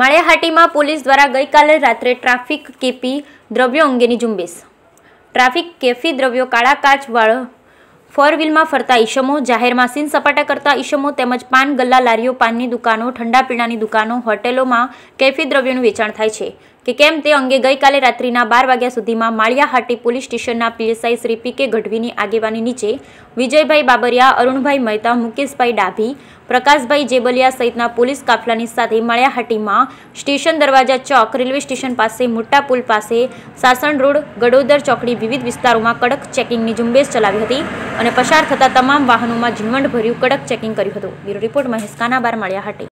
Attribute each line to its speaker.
Speaker 1: માળિયાહાટીમાં police દ્વારા ગઈકાલે રાત્રે ટ્રાફિક કેફી દ્રવ્યો અંગેની ઝુંબેશ ટ્રાફિક કેફી દ્રવ્યો કાળા કાચવાળો ફોર વ્હીલમાં ફરતા ઈસમો જાહેરમાં સીન સપાટા કરતા ઈસમો તેમજ પાન ગલ્લા લારીઓ પાનની દુકાનો ઠંડા પીણાની દુકાનો હોટેલોમાં કેફી દ્રવ્યોનું વેચાણ થાય છે કે કેમ તે અંગે ગઈકાલે રાત્રિના બાર વાગ્યા સુધીમાં માળિયાહાટી પોલીસ સ્ટેશનના પીએસઆઈ શ્રી પી કે ગઢવીની આગેવાની નીચે વિજયભાઈ બાબરિયા અરુણભાઈ મહેતા મુકેશભાઈ ડાભી પ્રકાશભાઈ જેબલિયા સહિતના પોલીસ કાફલાની સાથે માળિયાહાટીમાં સ્ટેશન દરવાજા ચોક રેલવે સ્ટેશન પાસે મોટા પુલ પાસે સાસણ રોડ ગડોદર ચોકડી વિવિધ વિસ્તારોમાં કડક ચેકિંગની ઝુંબેશ ચલાવી હતી અને પસાર થતા તમામ વાહનોમાં
Speaker 2: ભર્યું કડક ચેકિંગ કર્યું હતું બ્યુરો રિપોર્ટ મહેશ કાનાબાર માળિયાહાટી